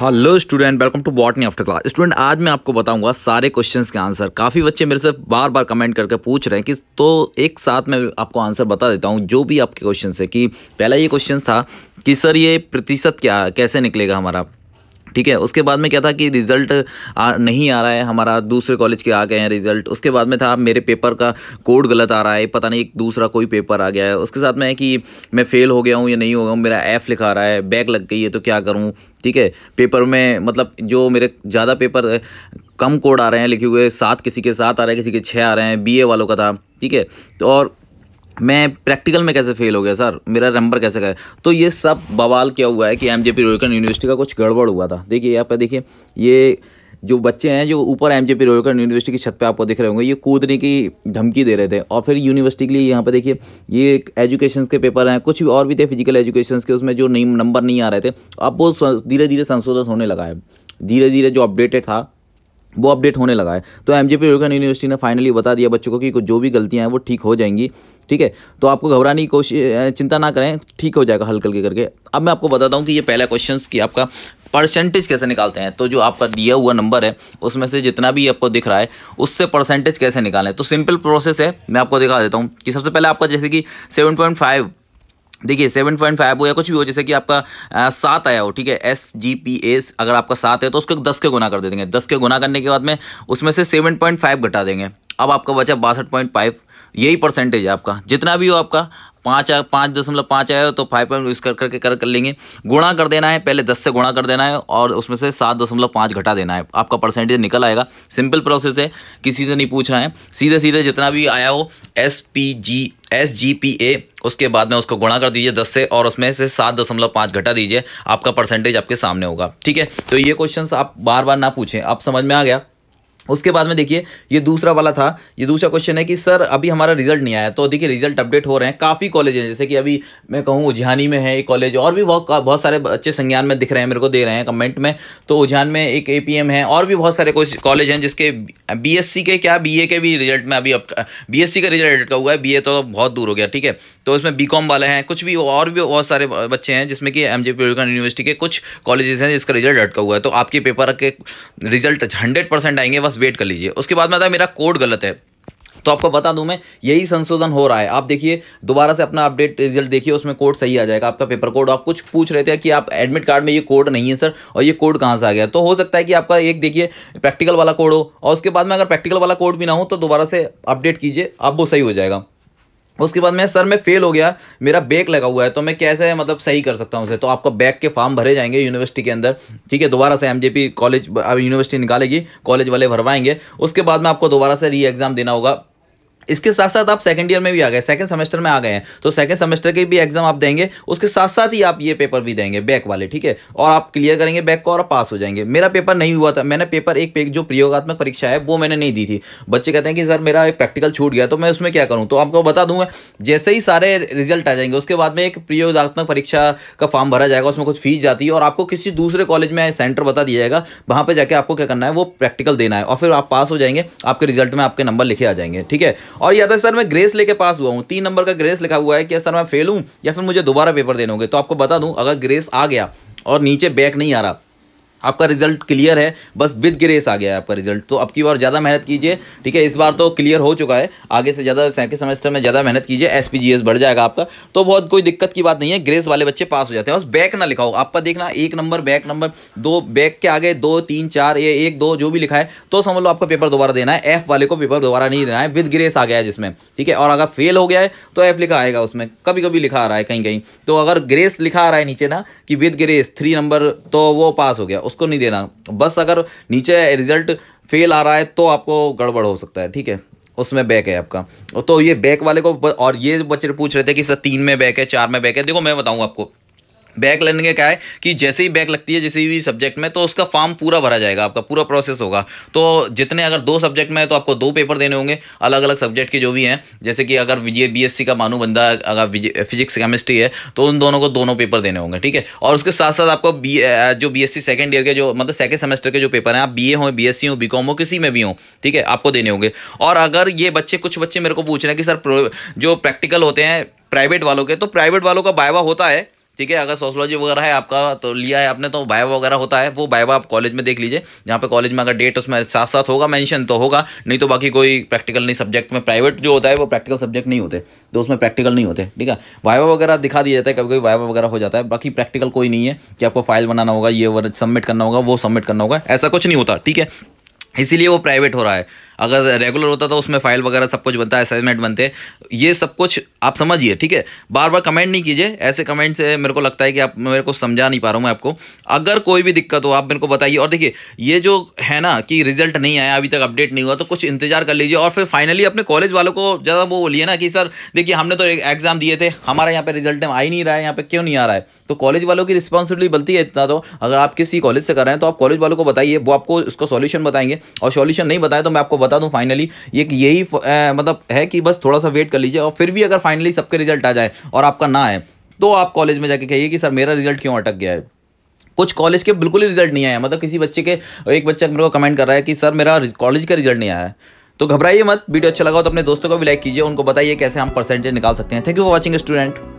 hello student welcome to botany after class student आज मैं आपको बताऊंगा सारे क्वेश्चंस के आंसर काफ़ी बच्चे मेरे से बार बार कमेंट करके पूछ रहे हैं कि तो एक साथ मैं आपको आंसर बता देता हूं जो भी आपके क्वेश्चन है कि पहला ये क्वेश्चन था कि सर ये प्रतिशत क्या कैसे निकलेगा हमारा ठीक है उसके बाद में क्या था कि रिज़ल्ट नहीं आ रहा है हमारा दूसरे कॉलेज के आ गए हैं रिज़ल्ट उसके बाद में था मेरे पेपर का कोड गलत आ रहा है पता नहीं एक दूसरा कोई पेपर आ गया है उसके साथ में है कि मैं फ़ेल हो गया हूँ या नहीं हो गया हूँ मेरा एफ़ लिखा रहा है बैक लग गई है तो क्या करूँ ठीक है पेपर में मतलब जो मेरे ज़्यादा पेपर कम कोड आ रहे हैं लिखे हुए सात किसी के सात आ रहे हैं किसी के छः आ रहे हैं बीए वालों का था ठीक है तो और मैं प्रैक्टिकल में कैसे फेल हो गया सर मेरा नंबर कैसे गया तो ये सब बवाल क्या हुआ है कि M J P Rohilkhand university का कुछ गड़बड़ हुआ था देखिए यहाँ पर देखिए ये जो बच्चे हैं जो ऊपर M J P Rohilkhand university की छत पे आपको दिख रहे होंगे ये कूदने की धमकी दे रहे थे और फिर यूनिवर्सिटी के लिए यहाँ पर देखिए ये एजुकेशन के पेपर हैं कुछ भी और भी थे फिजिकल एजुकेशन के उसमें जो नहीं नंबर नहीं आ रहे थे अब वो धीरे धीरे संशोधन होने लगा है धीरे धीरे जो अपडेटेड था वो अपडेट होने लगा है तो एम जे यूनिवर्सिटी ने फाइनली बता दिया बच्चों को कि जो भी गलतियां हैं वो ठीक हो जाएंगी ठीक है तो आपको घबराने की कोशिश चिंता ना करें ठीक हो जाएगा हल्के हल्के करके अब मैं आपको बताता हूँ कि ये पहला क्वेश्चन कि आपका परसेंटेज कैसे निकालते हैं तो जो आपका दिया हुआ नंबर है उसमें से जितना भी आपको दिख रहा है उससे परसेंटेज कैसे निकालें तो सिंपल प्रोसेस है मैं आपको दिखा देता हूँ कि सबसे पहले आपका जैसे कि सेवन पॉइंट फाइव देखिए सेवन पॉइंट फाइव हो या कुछ भी हो जैसे कि आपका सात आया हो ठीक है एस जी पी एस अगर आपका सात है तो उसको दस के गुना कर दे देंगे दस के गुना करने के बाद में उसमें से सेवन पॉइंट फाइव घटा देंगे अब आपका बचा बासठ पॉइंट फाइव यही परसेंटेज है आपका जितना भी हो आपका पाँच आ पाँच दशमलव पाँच आया तो फाइव पॉइंट यूज़ कर करके कर, कर लेंगे गुणा कर देना है पहले दस से गुणा कर देना है और उसमें से सात दशमलव पाँच घटा देना है आपका परसेंटेज निकल आएगा सिंपल प्रोसेस है किसी से नहीं पूछना है सीधे सीधे जितना भी आया हो S P G S G P A उसके बाद में उसको गुणा कर दीजिए दस से और उसमें से सात दशमलव पाँच घटा दीजिए आपका परसेंटेज आपके सामने होगा ठीक है तो ये क्वेश्चन आप बार बार ना पूछें आप समझ में आ गया उसके बाद में देखिए ये दूसरा वाला था ये दूसरा क्वेश्चन है कि सर अभी हमारा रिजल्ट नहीं आया तो देखिए रिजल्ट अपडेट हो रहे हैं काफ़ी कॉलेज हैं जैसे कि अभी मैं कहूँ उज्जैनी में है एक कॉलेज और भी बहुत बहुत सारे बच्चे संज्ञान में दिख रहे हैं मेरे को दे रहे हैं कमेंट में तो उज्जैन में एक ए है और भी बहुत सारे कॉलेज हैं जिसके बी के क्या बी के भी रिजल्ट में अभी बी का रिजल्ट अटका हुआ है बी तो बहुत दूर हो गया ठीक है तो उसमें बी वाले हैं कुछ भी और भी बहुत सारे बच्चे हैं जिसमें कि एम जे यूनिवर्सिटी के कुछ कॉलेज हैं जिसका रिजल्ट अटका हुआ है तो आपके पेपर के रिजल्ट हंड्रेड आएंगे बस वेट कर लीजिए उसके बाद में आता है मेरा कोड गलत है तो आपको बता दूं मैं यही संशोधन हो रहा है आप देखिए दोबारा से अपना अपडेट रिजल्ट देखिए उसमें कोड सही आ जाएगा आपका पेपर कोड आप कुछ पूछ रहे थे कि आप एडमिट कार्ड में ये कोड नहीं है सर और ये कोड कहाँ से आ गया तो हो सकता है कि आपका एक देखिए प्रैक्टिकल वाला कोड हो और उसके बाद में अगर प्रैक्टिकल वाला कोड भी ना हो तो दोबारा से अपडेट कीजिए आप वो सही हो जाएगा उसके बाद मैं सर मैं फेल हो गया मेरा बैक लगा हुआ है तो मैं कैसे मतलब सही कर सकता हूँ उसे तो आपका बैक के फॉर्म भरे जाएंगे यूनिवर्सिटी के अंदर ठीक है दोबारा से एमजेपी कॉलेज अब यूनिवर्सिटी निकालेगी कॉलेज वाले भरवाएंगे उसके बाद में आपको दोबारा से री एग्ज़ाम देना होगा इसके साथ साथ आप सेकंड ईयर में भी आ गए सेकंड सेमेस्टर में आ गए हैं तो सेकंड सेमेस्टर के भी एग्जाम आप देंगे उसके साथ साथ ही आप ये पेपर भी देंगे बैक वाले ठीक है और आप क्लियर करेंगे बैक को और पास हो जाएंगे मेरा पेपर नहीं हुआ था मैंने पेपर एक पेपर जो प्रयोगात्मक परीक्षा है वो मैंने नहीं दी थी बच्चे कहते हैं कि सर मेरा प्रैक्टिकल छूट गया तो मैं उसमें क्या करूँ तो आपको बता दूंगा जैसे ही सारे रिजल्ट आ जाएंगे उसके बाद में एक प्रयोगात्मक परीक्षा का फॉर्म भरा जाएगा उसमें कुछ फीस जाती है और आपको किसी दूसरे कॉलेज में सेंटर बता दिया जाएगा वहाँ पर जाकर आपको क्या करना है वो प्रैक्टिकल देना है और फिर आप पास हो जाएंगे आपके रिजल्ट में आपके नंबर लिखे आ जाएंगे ठीक है और या तो सर मैं ग्रेस लेके पास हुआ हूँ तीन नंबर का ग्रेस लिखा हुआ है कि सर मैं फेल हूँ या फिर मुझे दोबारा पेपर देने होंगे तो आपको बता दूँ अगर ग्रेस आ गया और नीचे बैक नहीं आ रहा आपका रिजल्ट क्लियर है बस विद ग्रेस आ गया है आपका रिजल्ट तो अब की बार ज़्यादा मेहनत कीजिए ठीक है इस बार तो क्लियर हो चुका है आगे से ज़्यादा सेकेंड सेमेस्टर में ज़्यादा मेहनत कीजिए एस बढ़ जाएगा आपका तो बहुत कोई दिक्कत की बात नहीं है ग्रेस वाले बच्चे पास हो जाते हैं बस बैक ना लिखाओ आपका देखना एक नंबर बैक नंबर दो बैक के आगे दो तीन चार ये एक दो जो भी लिखा है तो समझ लो आपका पेपर दोबारा देना है एफ वाले को पेपर दोबारा नहीं देना है विद ग्रेस आ गया है जिसमें ठीक है और अगर फेल हो गया है तो एफ लिखा आएगा उसमें कभी कभी लिखा आ रहा है कहीं कहीं तो अगर ग्रेस लिखा आ रहा है नीचे ना कि विद ग्रेस थ्री नंबर तो वो पास हो गया उसको नहीं देना बस अगर नीचे रिजल्ट फेल आ रहा है तो आपको गड़बड़ हो सकता है ठीक है उसमें बैक है आपका तो ये बैक वाले को और ये बच्चे पूछ रहे थे कि सर तीन में बैक है चार में बैक है देखो मैं बताऊँ आपको बैक लेने क्या है कि जैसे ही बैक लगती है जैसे भी सब्जेक्ट में तो उसका फॉर्म पूरा भरा जाएगा आपका पूरा प्रोसेस होगा तो जितने अगर दो सब्जेक्ट में है तो आपको दो पेपर देने होंगे अलग अलग सब्जेक्ट के जो भी हैं जैसे कि अगर ये बी का मानू बंदा अगर फिजिक्स केमिस्ट्री है तो उन दोनों को दोनों पेपर देने होंगे ठीक है और उसके साथ साथ आपको बी जो B S C second year के जो मतलब सेकेंड सेमेस्टर के जो पेपर हैं आप बी ए हों बी एस सी हों बी कॉम हो किसी में भी हों ठीक है आपको देने होंगे और अगर ये बच्चे कुछ बच्चे मेरे को पूछ रहे हैं कि सर जो प्रैक्टिकल होते हैं प्राइवेट वालों के तो प्राइवेट वालों का बायवा होता है ठीक है अगर सोशलॉजी वगैरह है आपका तो लिया है आपने तो वाइवा वगैरह होता है वो वाइवा आप कॉलेज में देख लीजिए जहाँ पे कॉलेज में अगर डेट उसमें साथ साथ होगा मेंशन तो होगा नहीं तो बाकी कोई प्रैक्टिकल नहीं सब्जेक्ट में प्राइवेट जो होता है वो प्रैक्टिकल सब्जेक्ट नहीं होते तो उसमें प्रैक्टिकल नहीं होते ठीक है वाइवा वगैरह दिखा दिया जाता है कभी कभी वाइवा वगैरह हो जाता है बाकी प्रैक्टिकल कोई नहीं है कि आपको फाइल बनाना होगा ये सबमिट करना होगा वो सबमिट करना होगा ऐसा कुछ नहीं होता ठीक है इसीलिए वो प्राइवेट हो रहा है अगर रेगुलर होता तो उसमें फाइल वगैरह सब कुछ बनता है असाइनमेंट बनते ये सब कुछ आप समझिए ठीक है बार बार कमेंट नहीं कीजिए ऐसे कमेंट से मेरे को लगता है कि आप मेरे को समझा नहीं पा रहा हूँ मैं आपको अगर कोई भी दिक्कत हो आप मेरे को बताइए और देखिए ये जो है ना कि रिजल्ट नहीं आया अभी तक अपडेट नहीं हुआ तो कुछ इंतजार कर लीजिए और फिर फाइनली अपने कॉलेज वालों को ज़्यादा वो बोलिए ना कि सर देखिए हमने तो एग्ज़ाम दिए थे हमारा यहाँ पर रिजल्ट आ ही नहीं रहा है यहाँ पर क्यों नहीं आ रहा है तो कॉलेज वालों की रिस्पॉन्सिबिलिटी बनती है इतना तो अगर आप किसी कॉलेज से कर रहे हैं तो आप कॉलेज वालों को बताइए वो आपको उसका सोल्यूशन बताएंगे और सोल्यूशन नहीं बताए तो मैं आपको बता दूँ फाइनली ये यही मतलब है कि बस थोड़ा सा वेट कर लीजिए और फिर भी अगर फाइनली सबके रिजल्ट आ जाए और आपका ना आए तो आप कॉलेज में जाके कहिए कि सर मेरा रिजल्ट क्यों अटक गया है कुछ कॉलेज के बिल्कुल ही रिजल्ट नहीं आया मतलब किसी बच्चे के एक बच्चा मेरे को कमेंट कर रहा है कि सर मेरा कॉलेज का रिजल्ट नहीं आया तो घबराइए मत वीडियो अच्छा लगा तो अपने दोस्तों को भी लाइक कीजिए उनको बताइए कैसे हम परसेंटेज निकाल सकते हैं thank you for watching student